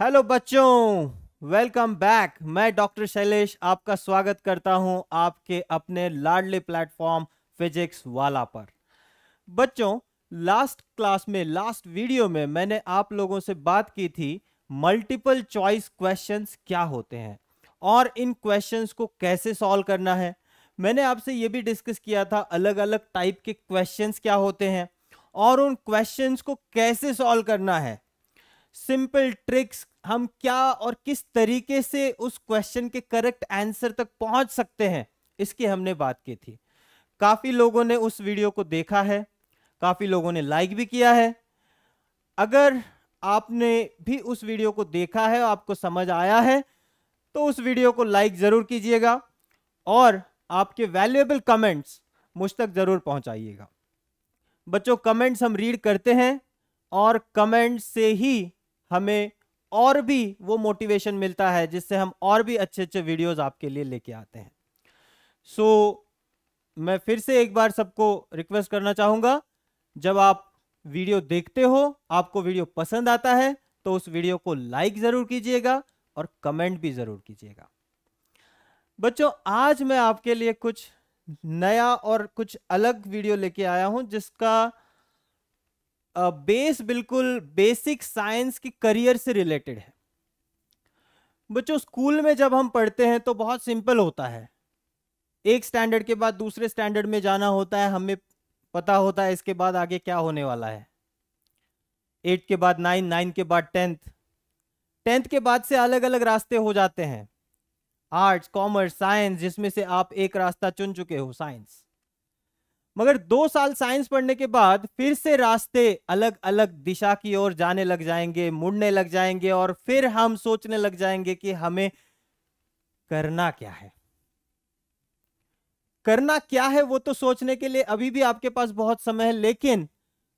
Hello बच्चों welcome back मैं doctor Shailesh आपका स्वागत करता हूं आपके अपने लाडले प्लेटफॉर्म फिजिक्स वाला पर बच्चों लास्ट क्लास में लास्ट वीडियो में मैंने आप लोगों से बात की थी मल्टीपल चॉइस क्वेश्चंस क्या होते हैं और इन क्वेश्चंस को कैसे सॉल्व करना है मैंने आपसे ये भी डिस्कस किया था अलग अलग टाइप के क्वेश्चंस क्या होते हैं और उन क्वेश्चंस को कैसे सॉल्व करना है सिंपल ट्रिक्स हम क्या और किस तरीके से उस क्वेश्चन के करेक्ट आंसर तक पहुंच सकते हैं इसकी हमने बात की थी काफ़ी लोगों ने उस वीडियो को देखा है काफ़ी लोगों ने लाइक भी किया है अगर आपने भी उस वीडियो को देखा है आपको समझ आया है तो उस वीडियो को लाइक ज़रूर कीजिएगा और आपके वैल्यूएबल कमेंट्स मुझ तक ज़रूर पहुंचाइएगा बच्चों कमेंट्स हम रीड करते हैं और कमेंट्स से ही हमें और भी वो मोटिवेशन मिलता है जिससे हम और भी अच्छे अच्छे वीडियोस आपके लिए लेके आते हैं सो so, मैं फिर से एक बार सबको रिक्वेस्ट करना चाहूँगा जब आप वीडियो देखते हो आपको वीडियो पसंद आता है तो उस वीडियो को लाइक ज़रूर कीजिएगा और कमेंट भी ज़रूर कीजिएगा बच्चों आज मैं आपके लिए कुछ नया और कुछ अलग वीडियो लेके आया हूं जिसका बेस बिल्कुल बेसिक साइंस की करियर से रिलेटेड है बच्चों स्कूल में जब हम पढ़ते हैं तो बहुत सिंपल होता है एक स्टैंडर्ड के बाद दूसरे स्टैंडर्ड में जाना होता है हमें पता होता है इसके बाद आगे क्या होने वाला है एट के बाद नाइन नाइन के बाद टेंथ टेंथ के बाद से अलग अलग रास्ते हो जाते हैं आर्ट्स कॉमर्स साइंस जिसमें से आप एक रास्ता चुन चुके हो साइंस मगर दो साल साइंस पढ़ने के बाद फिर से रास्ते अलग अलग दिशा की ओर जाने लग जाएंगे मुड़ने लग जाएंगे और फिर हम सोचने लग जाएंगे कि हमें करना क्या है करना क्या है वो तो सोचने के लिए अभी भी आपके पास बहुत समय है लेकिन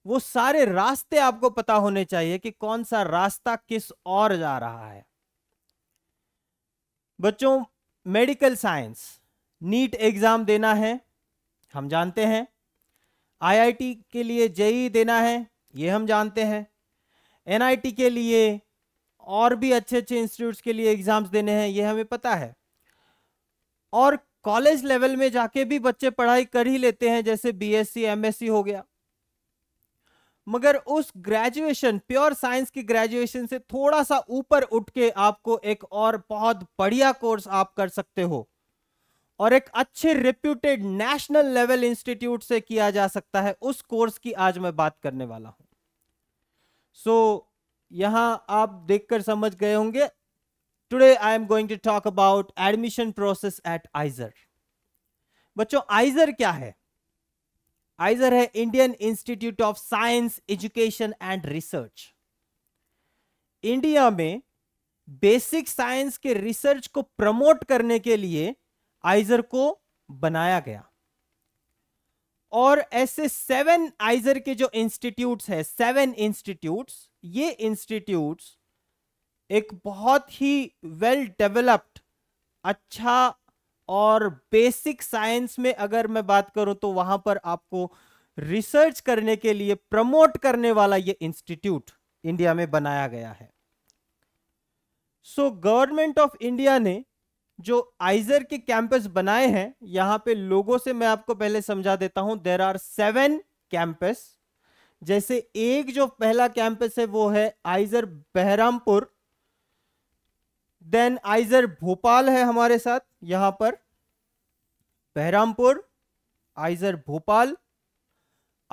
वो सारे रास्ते आपको पता होने चाहिए कि कौन सा रास्ता किस और जा रहा है बच्चों मेडिकल साइंस नीट एग्जाम देना है हम जानते हैं आईआईटी के लिए जेई देना है ये हम जानते हैं एनआईटी के लिए और भी अच्छे अच्छे इंस्टीट्यूट्स के लिए एग्ज़ाम्स देने हैं ये हमें पता है और कॉलेज लेवल में जाके भी बच्चे पढ़ाई कर ही लेते हैं जैसे बीएससी एमएससी हो गया मगर उस ग्रेजुएशन प्योर साइंस की ग्रेजुएशन से थोड़ा सा ऊपर उठ के आपको एक और बहुत बढ़िया कोर्स आप कर सकते हो और एक अच्छे रेप्यूटेड नेशनल लेवल इंस्टीट्यूट से किया जा सकता है उस कोर्स की आज मैं बात करने वाला हूं सो so, यहां आप देखकर समझ गए होंगे today I am going to talk about admission process at IISER बच्चों आइजर क्या है आइजर है Indian institute of science education and research India में बेसिक साइंस के रिसर्च को प्रमोट करने के लिए आइजर को बनाया गया और ऐसे सेवन आइजर के जो इंस्टीट्यूट्स है सेवन इंस्टीट्यूट्स ये इंस्टीट्यूट्स एक बहुत ही वेल डेवलप्ड अच्छा और बेसिक साइंस में अगर मैं बात करूं तो वहां पर आपको रिसर्च करने के लिए प्रमोट करने वाला ये इंस्टीट्यूट इंडिया में बनाया गया है सो गवर्नमेंट ऑफ इंडिया ने जो आइजर के कैंपस बनाए हैं यहां पे लोगों से मैं आपको पहले समझा देता हूं देर आर सेवन कैंपस जैसे एक जो पहला कैंपस है वो है IISER Berhampur then IISER Bhopal है हमारे साथ यहां पर बहरामपुर आइजर भोपाल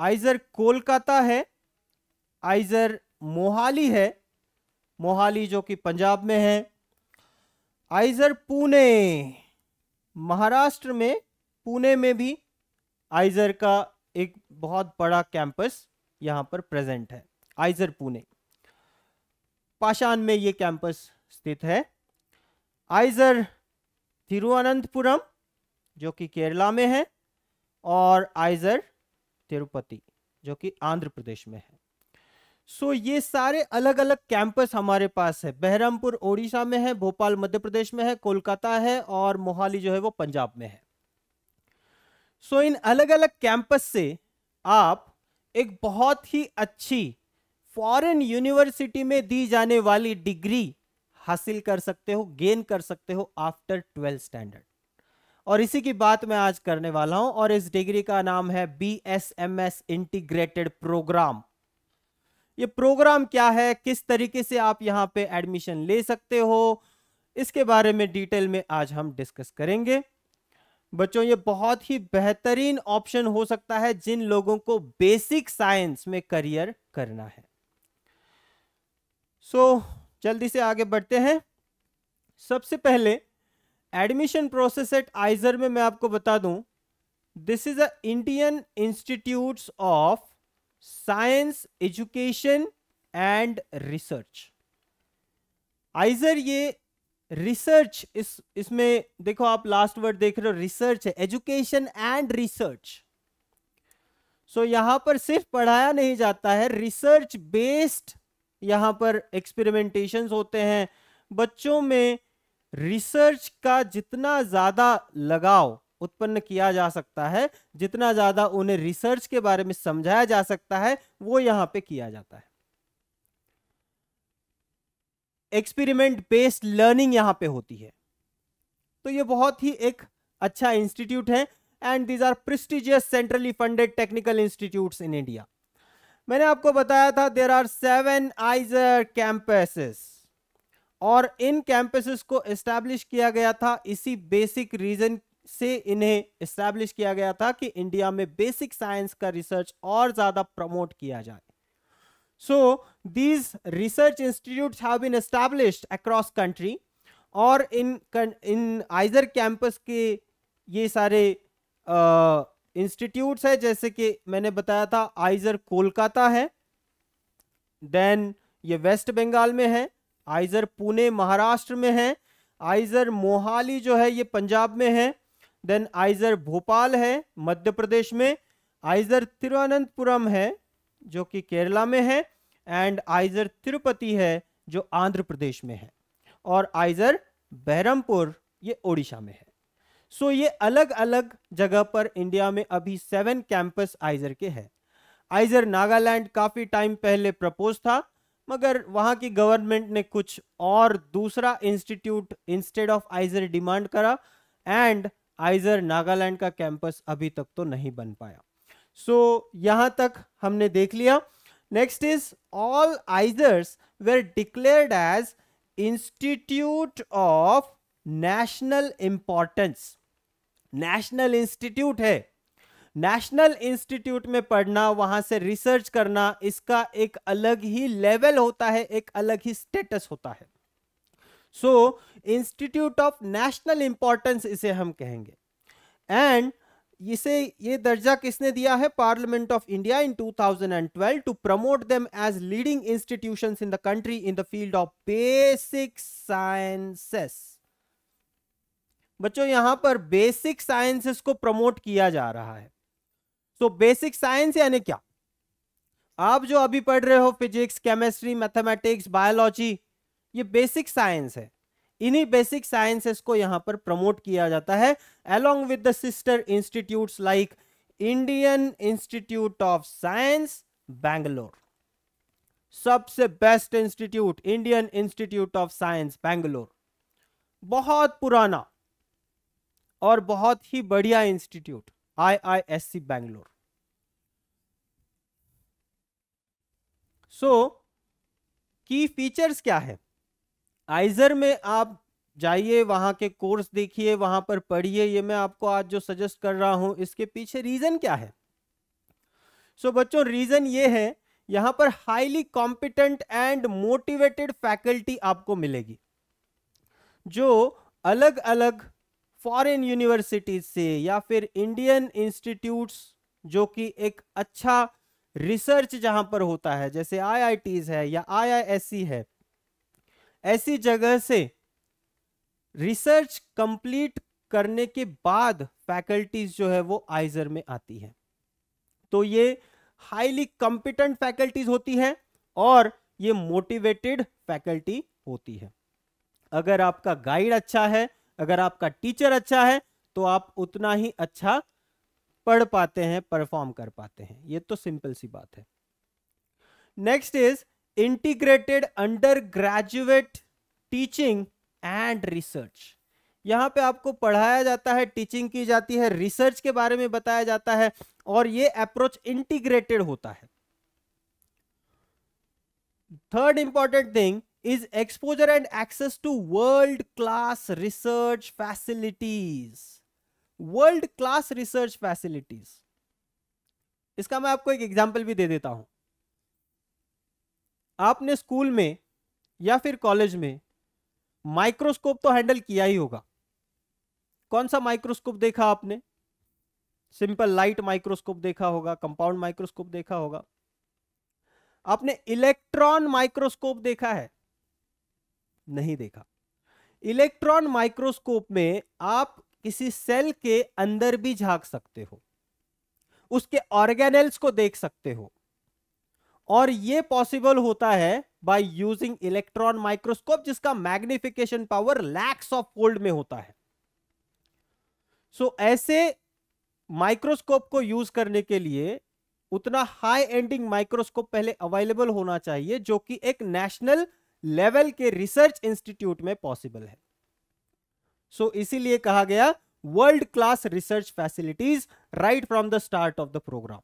आइजर कोलकाता है आइजर मोहाली है मोहाली जो कि पंजाब में है आइजर पुणे महाराष्ट्र में पुणे में भी आइजर का एक बहुत बड़ा कैंपस यहाँ पर प्रेजेंट है आइजर पुणे पाषाण में ये कैंपस स्थित है आइजर तिरुवनंतपुरम जो कि केरला में है और आइजर तिरुपति जो कि आंध्र प्रदेश में है सो ये सारे अलग अलग कैंपस हमारे पास है बहरमपुर ओडिशा में है भोपाल मध्य प्रदेश में है कोलकाता है और मोहाली जो है वो पंजाब में है सो इन अलग अलग कैंपस से आप एक बहुत ही अच्छी फॉरेन यूनिवर्सिटी में दी जाने वाली डिग्री हासिल कर सकते हो गेन कर सकते हो आफ्टर ट्वेल्थ स्टैंडर्ड और इसी की बात मैं आज करने वाला हूं और इस डिग्री का नाम है B S M S integrated programme ये प्रोग्राम क्या है किस तरीके से आप यहाँ पे एडमिशन ले सकते हो इसके बारे में डिटेल में आज हम डिस्कस करेंगे बच्चों ये बहुत ही बेहतरीन ऑप्शन हो सकता है जिन लोगों को बेसिक साइंस में करियर करना है सो so, जल्दी से आगे बढ़ते हैं सबसे पहले एडमिशन प्रोसेस एट आइजर में मैं आपको बता दूं this is a Indian institutes of science education and research IISER ये रिसर्च इस इसमें देखो आप लास्ट वर्ड देख रहे हो रिसर्च है एजुकेशन एंड रिसर्च सो यहां पर सिर्फ पढ़ाया नहीं जाता है रिसर्च बेस्ड यहां पर एक्सपेरिमेंटेशंस होते हैं बच्चों में रिसर्च का जितना ज्यादा लगाव उत्पन्न किया जा सकता है जितना ज़्यादा उन्हें रिसर्च के बारे में समझाया जा सकता है वो यहां पे किया जाता है एक्सपेरिमेंट बेस्ड लर्निंग यहां पे होती है तो ये बहुत ही एक अच्छा इंस्टीट्यूट है and these are prestigious centrally funded technical institute in India मैंने आपको बताया था there are seven IISER campuses और इन कैंपसेस को एस्टैब्लिश किया गया था इसी बेसिक रीजन से इन्हें इस्टेब्लिश किया गया था कि इंडिया में बेसिक साइंस का रिसर्च और ज़्यादा प्रमोट किया जाए so these research institute have been established across country और इन इन आइजर कैंपस के ये सारे इंस्टीट्यूट्स हैं जैसे कि मैंने बताया था आइजर कोलकाता है देन ये वेस्ट बंगाल में है आइजर पुणे महाराष्ट्र में है आइजर मोहाली जो है ये पंजाब में है देन आइजर भोपाल है मध्य प्रदेश में आइजर तिरुवनंतपुरम है जो कि केरला में है एंड आइजर तिरुपति है जो आंध्र प्रदेश में है और आइजर बहरमपुर ये ओडिशा में है सो so, ये अलग अलग जगह पर इंडिया में अभी सेवन कैंपस आइजर के हैं आइजर नागालैंड काफ़ी टाइम पहले प्रपोज था मगर वहां की गवर्नमेंट ने कुछ और दूसरा institute instead of IISER demand करा एंड आइजर नागालैंड का कैंपस अभी तक तो नहीं बन पाया सो so, यहां तक हमने देख लिया next is all IISERs were declared as institute of national importance national institute है नेशनल इंस्टीट्यूट में पढ़ना वहां से रिसर्च करना इसका एक अलग ही लेवल होता है एक अलग ही स्टेटस होता है so institute of national importance इसे हम कहेंगे एंड इसे ये दर्जा किसने दिया है parliament of India in 2012 to promote them as leading institutions in the country in the field of basic sciences बच्चों यहां पर बेसिक साइंसेस को प्रमोट किया जा रहा है सो बेसिक साइंस यानी क्या आप जो अभी पढ़ रहे हो फिजिक्स केमिस्ट्री मैथमेटिक्स बायोलॉजी ये बेसिक साइंस है इन्हीं बेसिक साइंसेस को यहां पर प्रमोट किया जाता है along with the sister institutes like Indian institute of science Bangalore सबसे best institute Indian institute of science Bangalore बहुत पुराना और बहुत ही बढ़िया इंस्टीट्यूट आईआईएससी बैंगलोर सो की फीचर्स क्या है आइजर में आप जाइए वहाँ के कोर्स देखिए वहाँ पर पढ़िए ये मैं आपको आज जो सजेस्ट कर रहा हूँ इसके पीछे रीज़न क्या है सो so, बच्चों रीज़न ये है यहाँ पर highly competent and motivated faculty आपको मिलेगी जो अलग अलग फॉरेन यूनिवर्सिटीज से या फिर इंडियन इंस्टीट्यूट्स जो कि एक अच्छा रिसर्च जहां पर होता है जैसे आईआईटीज है या आईआईएससी है ऐसी जगह से रिसर्च कंप्लीट करने के बाद फैकल्टीज जो है वो आइजर में आती है तो ये हाईली कॉम्पिटेंट फैकल्टीज होती है और ये मोटिवेटेड फैकल्टी होती है अगर आपका गाइड अच्छा है अगर आपका टीचर अच्छा है तो आप उतना ही अच्छा पढ़ पाते हैं परफॉर्म कर पाते हैं ये तो सिंपल सी बात है next is integrated undergraduate teaching and research यहाँ पे आपको पढ़ाया जाता है टीचिंग की जाती है रिसर्च के बारे में बताया जाता है और ये अप्रोच इंटीग्रेटेड होता है third important thing is exposure and access to world class research facilities world class research facilities इसका मैं आपको एक एग्जाम्पल भी दे देता हूं आपने स्कूल में या फिर कॉलेज में माइक्रोस्कोप तो हैंडल किया ही होगा कौन सा माइक्रोस्कोप देखा आपने सिंपल लाइट माइक्रोस्कोप देखा होगा कंपाउंड माइक्रोस्कोप देखा होगा आपने इलेक्ट्रॉन माइक्रोस्कोप देखा है नहीं देखा इलेक्ट्रॉन माइक्रोस्कोप में आप किसी सेल के अंदर भी झांक सकते हो उसके ऑर्गेनेल्स को देख सकते हो और ये पॉसिबल होता है बाय यूजिंग इलेक्ट्रॉन माइक्रोस्कोप जिसका magnification power lakhs of fold में होता है सो so, ऐसे माइक्रोस्कोप को यूज करने के लिए उतना हाई एंडिंग माइक्रोस्कोप पहले अवेलेबल होना चाहिए जो कि एक नेशनल लेवल के रिसर्च इंस्टीट्यूट में पॉसिबल है सो so, इसीलिए कहा गया world class research facilities right from the start of the programme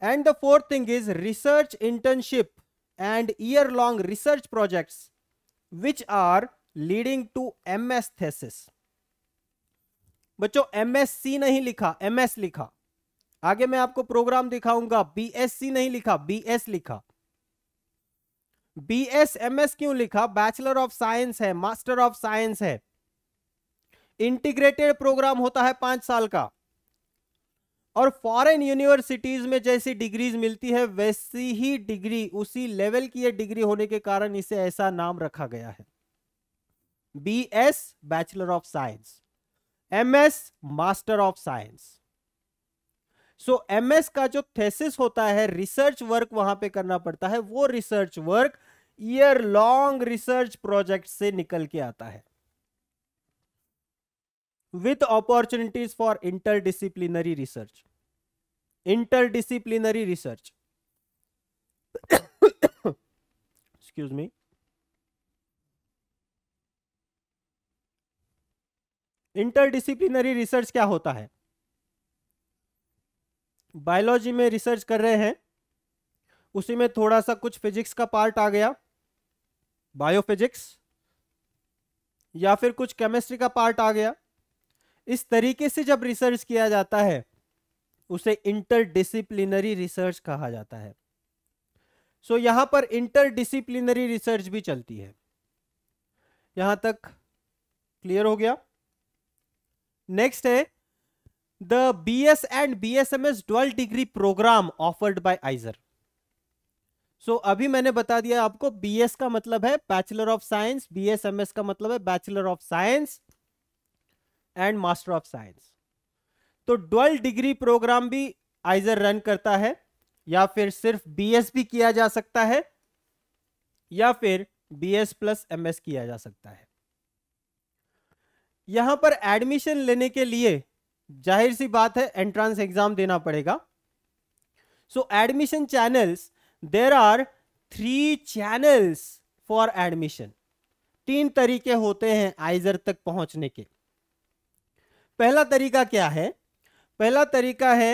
And the fourth thing is research internship and year long research projects, which are leading to MS thesis. बच्चों MSc नहीं लिखा MS लिखा आगे मैं आपको programme दिखाऊंगा BSc नहीं लिखा BS लिखा BS MS क्यों लिखा बैचलर ऑफ साइंस है मास्टर ऑफ साइंस है इंटीग्रेटेड प्रोग्राम होता है पांच साल का और फॉरेन यूनिवर्सिटीज़ में जैसी डिग्रीज मिलती है वैसी ही डिग्री उसी लेवल की यह डिग्री होने के कारण इसे ऐसा नाम रखा गया है B S bachelor of science M S master of science so M S का जो थेसिस होता है रिसर्च वर्क वहां पे करना पड़ता है वो research work year long research project से निकल के आता है with opportunities for interdisciplinary research interdisciplinary research excuse me interdisciplinary research क्या होता है बायोलॉजी में रिसर्च कर रहे हैं उसी में थोड़ा सा कुछ फिजिक्स का पार्ट आ गया बायोफिजिक्स या फिर कुछ केमिस्ट्री का पार्ट आ गया इस तरीके से जब रिसर्च किया जाता है उसे इंटरडिसिप्लिनरी रिसर्च कहा जाता है सो so, यहां पर इंटरडिसिप्लिनरी रिसर्च भी चलती है यहां तक क्लियर हो गया नेक्स्ट है the B S and B S M S twelve degree programme offered by IISER so अभी मैंने बता दिया आपको बी एस का मतलब है bachelor of science B S M S का मतलब है bachelor of science and master of science तो ट्वेल्व डिग्री प्रोग्राम भी आइजर रन करता है या फिर सिर्फ एस भी किया जा सकता है या फिर बी एस प्लस एस किया जा सकता है यहां पर एडमिशन लेने के लिए जाहिर सी बात है एंट्रेंस एग्जाम देना पड़ेगा so admission channels there are three channels for admission तीन तरीके होते हैं आइजर तक पहुंचने के पहला तरीका क्या है पहला तरीका है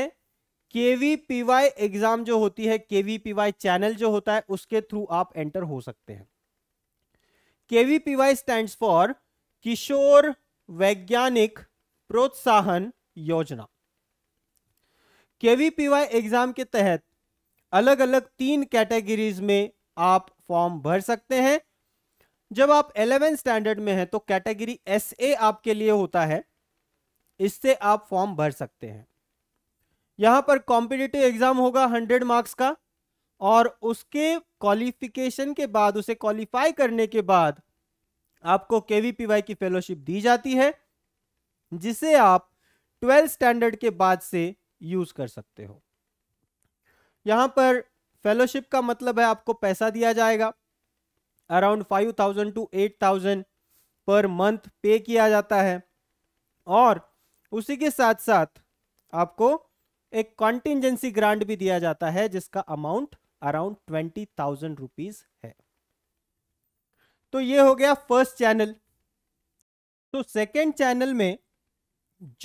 केवीपीवाई एग्जाम जो होती है के वी चैनल जो होता है उसके थ्रू आप एंटर हो सकते हैं केवीपीवाई स्टैंड फॉर किशोर वैज्ञानिक प्रोत्साहन योजना के वी पी वाई एग्जाम के तहत अलग अलग तीन कैटेगरीज में आप फॉर्म भर सकते हैं जब आप 11 स्टैंडर्ड में हैं तो कैटेगरी एस ए आपके लिए होता है इससे आप फॉर्म भर सकते हैं यहाँ पर कॉम्पिटेटिव एग्जाम होगा हंड्रेड मार्क्स का और उसके क्वालिफिकेशन के बाद उसे क्वालिफाई करने के बाद आपको के की फेलोशिप दी जाती है जिसे आप ट्वेल्थ स्टैंडर्ड के बाद से यूज कर सकते हो यहाँ पर फेलोशिप का मतलब है आपको पैसा दिया जाएगा around five thousand to eight thousand per month pay किया जाता है और उसी के साथ साथ आपको एक कॉन्टिजेंसी ग्रांट भी दिया जाता है जिसका amount around twenty thousand rupees है तो ये हो गया फर्स्ट चैनल तो सेकेंड चैनल में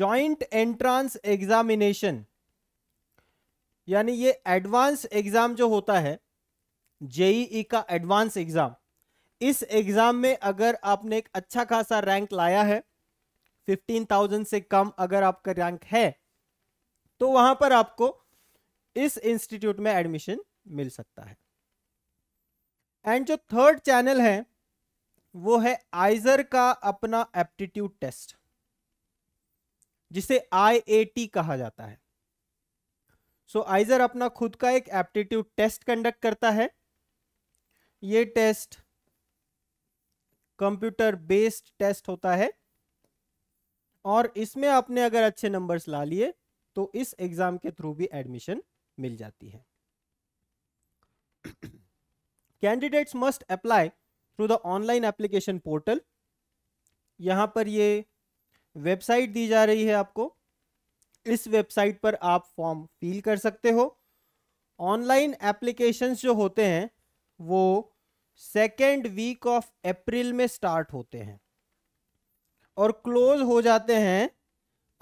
जॉइंट एंट्रांस एग्जामिनेशन यानी ये एडवांस एग्जाम जो होता है जेईई e e का एडवांस एग्जाम इस एग्जाम में अगर आपने एक अच्छा खासा रैंक लाया है फिफ्टीन थाउजेंड से कम अगर आपका रैंक है तो वहां पर आपको इस इंस्टीट्यूट में एडमिशन मिल सकता है एंड जो थर्ड चैनल है वो है आइजर का अपना एप्टीट्यूड टेस्ट जिसे आई कहा जाता है सो so, आइजर अपना खुद का एक एप्टीट्यूड टेस्ट कंडक्ट करता है ये टेस्ट कंप्यूटर बेस्ड टेस्ट होता है और इसमें आपने अगर अच्छे नंबर्स ला लिए तो इस एग्ज़ाम के थ्रू भी एडमिशन मिल जाती है candidates must apply through the online application portal यहाँ पर ये वेबसाइट दी जा रही है आपको इस वेबसाइट पर आप फॉर्म फिल कर सकते हो ऑनलाइन एप्लीकेशंस जो होते हैं वो सेकेंड वीक ऑफ अप्रैल में स्टार्ट होते हैं और क्लोज हो जाते हैं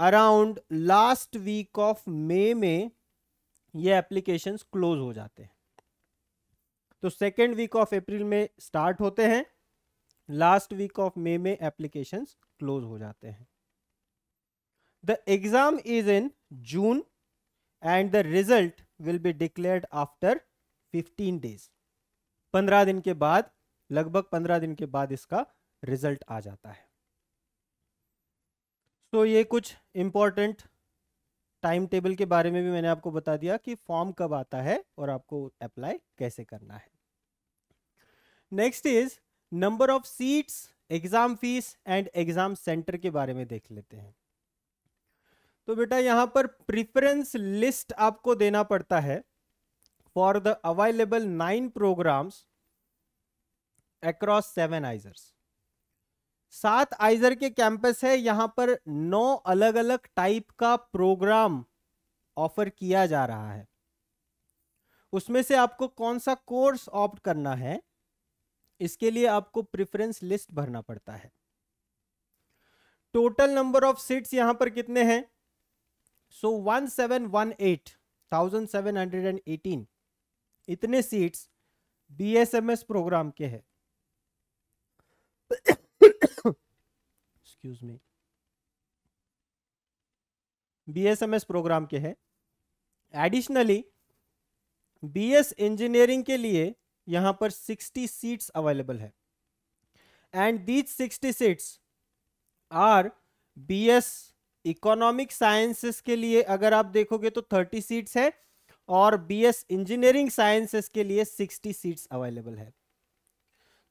around last week of May में ये एप्लीकेशंस क्लोज हो जाते हैं तो सेकेंड वीक ऑफ अप्रैल में स्टार्ट होते हैं लास्ट वीक ऑफ मे में एप्लीकेशंस क्लोज हो जाते हैं the exam is in June and the result will be declared after 15 days 15 दिन के बाद लगभग 15 दिन के बाद इसका रिजल्ट आ जाता है सो तो ये कुछ इम्पॉर्टेंट टाइम टेबल के बारे में भी मैंने आपको बता दिया कि फॉर्म कब आता है और आपको अप्लाई कैसे करना है next is number of seats exam fees and exam centre के बारे में देख लेते हैं तो बेटा यहां पर प्रिफरेंस लिस्ट आपको देना पड़ता है for the available nine programmes across seven IISERs सात आइजर के कैंपस है यहां पर नौ अलग अलग टाइप का प्रोग्राम ऑफर किया जा रहा है उसमें से आपको कौन सा कोर्स ऑप्ट करना है इसके लिए आपको प्रेफरेंस लिस्ट भरना पड़ता है टोटल नंबर ऑफ सीट्स यहां पर कितने हैं so one seven one eight thousand seven hundred and eighteen इतने सीट्स बीएसएमएस प्रोग्राम के हैं एक्सक्यूज मी बीएसएमएस प्रोग्राम के हैं एडिशनली बीएस इंजीनियरिंग के लिए यहां पर 60 सीट्स अवेलेबल है and these 60 seats are BS economic sciences के लिए अगर आप देखोगे तो 30 सीट्स है और बीएस इंजीनियरिंग साइंसेस के लिए 60 सीट्स अवेलेबल है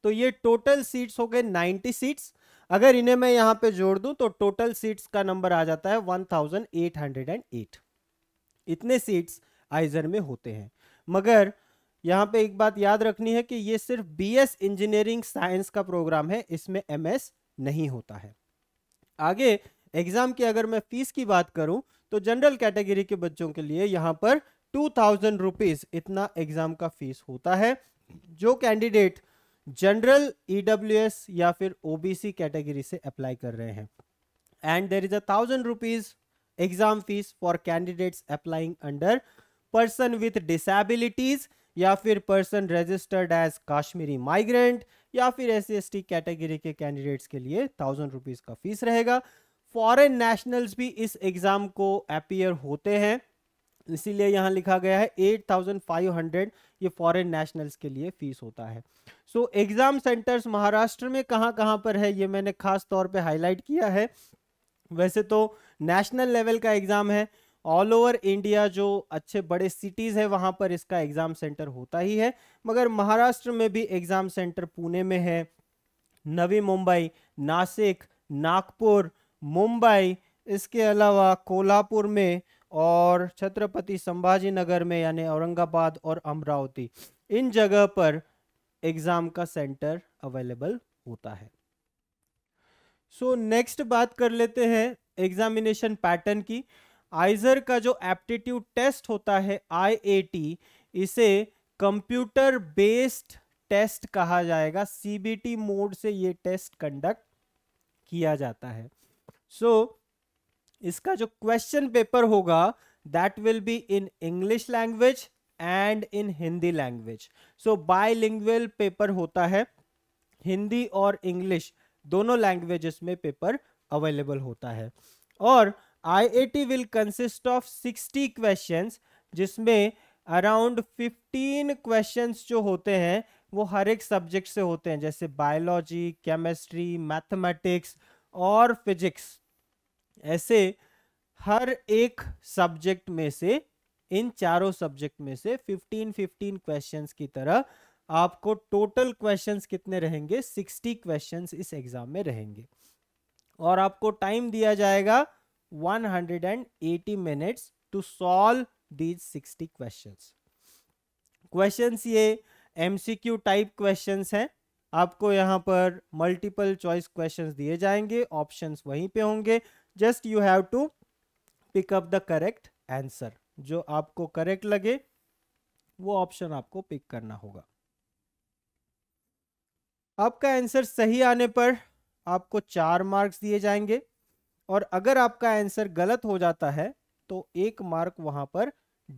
तो ये टोटल सीट्स हो गए 90 सीट्स अगर इन्हें मैं यहां पे जोड़ दूं तो टोटल सीट्स का नंबर आ जाता है 1808 इतने सीट्स आइजर में होते हैं मगर यहाँ पे एक बात याद रखनी है कि ये सिर्फ बीएस इंजीनियरिंग साइंस का प्रोग्राम है इसमें एमएस नहीं होता है आगे एग्जाम की अगर मैं फीस की बात करूं तो जनरल कैटेगरी के बच्चों के लिए यहाँ पर टू थाउजेंड रुपीज इतना एग्जाम का फीस होता है जो कैंडिडेट जनरल ईडब्ल्यूएस e या फिर ओबीसी कैटेगरी से अप्लाई कर रहे हैं and there is a thousand rupees exam fees for candidates applying under person with disabilities या फिर person registered as Kashmiri migrant या फिर एस सी कैटेगरी के कैंडिडेट्स के लिए थाउजेंड रुपीज का फीस रहेगा फॉरेन नेशनल्स भी इस एग्जाम को अपियर होते हैं इसीलिए यहाँ लिखा गया है 8,500 ये फॉरेन नेशनल्स के लिए फीस होता है सो एग्ज़ाम सेंटर्स महाराष्ट्र में कहाँ कहाँ पर है ये मैंने खास तौर पे हाईलाइट किया है वैसे तो नेशनल लेवल का एग्ज़ाम है ऑल ओवर इंडिया जो अच्छे बड़े सिटीज़ है वहाँ पर इसका एग्ज़ाम सेंटर होता ही है मगर महाराष्ट्र में भी एग्ज़ाम सेंटर पुणे में है नवी मुंबई नासिक नागपुर मुंबई इसके अलावा कोल्हापुर में और छत्रपति संभाजी नगर में यानी औरंगाबाद और अमरावती इन जगह पर एग्जाम का सेंटर अवेलेबल होता है सो so, नेक्स्ट बात कर लेते हैं एग्जामिनेशन पैटर्न की आइजर का जो एप्टीट्यूड टेस्ट होता है आईएटी इसे कंप्यूटर बेस्ड टेस्ट कहा जाएगा सीबीटी मोड से ये टेस्ट कंडक्ट किया जाता है सो so, इसका जो क्वेश्चन पेपर होगा that will be in English language and in Hindi language so bilingual paper होता है हिंदी और इंग्लिश दोनों लैंग्वेजेस में पेपर अवेलेबल होता है और it will consist of 60 questions जिसमें अराउंड 15 क्वेश्चंस जो होते हैं वो हर एक सब्जेक्ट से होते हैं जैसे बायोलॉजी केमिस्ट्री मैथमेटिक्स और फिजिक्स ऐसे हर एक सब्जेक्ट में से इन चारों सब्जेक्ट में से 15 15 क्वेश्चंस की तरह आपको टोटल क्वेश्चंस कितने रहेंगे 60 क्वेश्चंस इस एग्जाम में रहेंगे और आपको टाइम दिया जाएगा 180 minutes to solve these 60 questions questions ये एमसीक्यू टाइप क्वेश्चंस हैं आपको यहाँ पर मल्टीपल चॉइस क्वेश्चंस दिए जाएंगे ऑप्शंस वहीं पे होंगे just you have to pick up the correct answer जो आपको करेक्ट लगे वो ऑप्शन आपको पिक करना होगा आपका आंसर सही आने पर आपको चार मार्क्स दिए जाएंगे और अगर आपका आंसर गलत हो जाता है तो एक मार्क वहां पर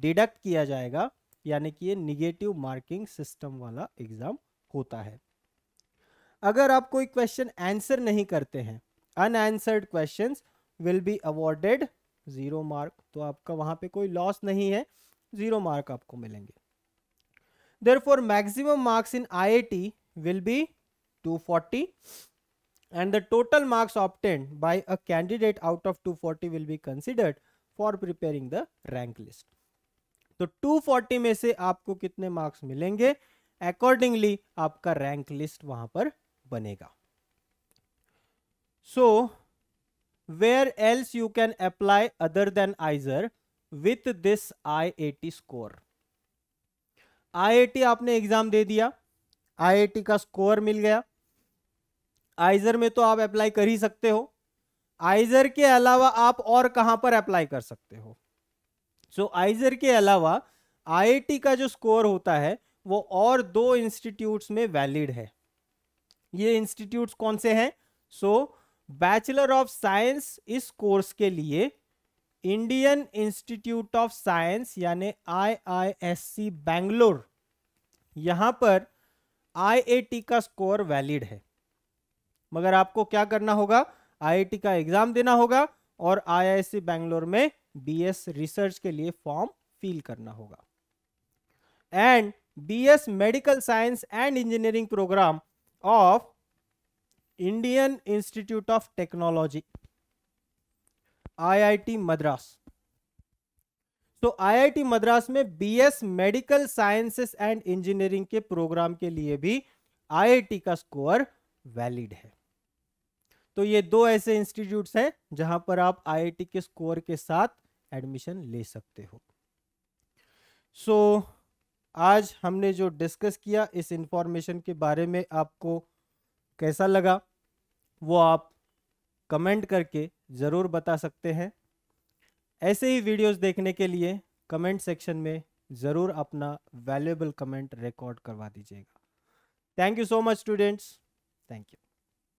डिडक्ट किया जाएगा यानी कि ये निगेटिव मार्किंग सिस्टम वाला एग्जाम होता है अगर आप कोई क्वेश्चन आंसर नहीं करते हैं unanswered questions will be awarded zero mark तो आपका वहां पे कोई लॉस नहीं है ज़ीरो मार्क आपको मिलेंगे there for maximum marks in I I T will be two forty the total marks obtained obtained a candidate out of of 240 will be considered for preparing the rank list तो 240 में से आपको कितने marks मिलेंगे accordingly आपका rank list वहां पर बनेगा so so, where else you can apply other than ISER with this IAT score. IAT आपने एग्जाम दे दिया IAT का स्कोर मिल गया आइजर में तो आप अप्लाई कर ही सकते हो आइजर के अलावा आप और कहां पर अप्लाई कर सकते हो सो so, आइजर के अलावा टी का जो स्कोर होता है वो और दो इंस्टीट्यूट्स में वैलिड है ये इंस्टीट्यूट्स कौन से हैं so so, bachelor of science इस कोर्स के लिए इंडियन इंस्टीट्यूट ऑफ साइंस यानी आईआईएससी बेंगलोर यहां पर आईएटी का स्कोर वैलिड है मगर आपको क्या करना होगा आईआईटी का एग्जाम देना होगा और आईआईएससी बेंगलोर में बीएस रिसर्च के लिए फॉर्म फिल करना होगा and BS medical science and engineering programme of Indian institute of Technology IIT Madras तो आईआईटी मद्रास में BS medical sciences and engineering के प्रोग्राम के लिए भी आईआईटी का स्कोर वैलिड है तो ये दो ऐसे इंस्टीट्यूट्स हैं जहां पर आप आईआईटी के स्कोर के साथ एडमिशन ले सकते हो सो so, आज हमने जो डिस्कस किया इस इंफॉर्मेशन के बारे में आपको कैसा लगा वो आप कमेंट करके ज़रूर बता सकते हैं ऐसे ही वीडियोस देखने के लिए कमेंट सेक्शन में ज़रूर अपना वैल्यूएबल कमेंट रिकॉर्ड करवा दीजिएगा thank you so much students thank you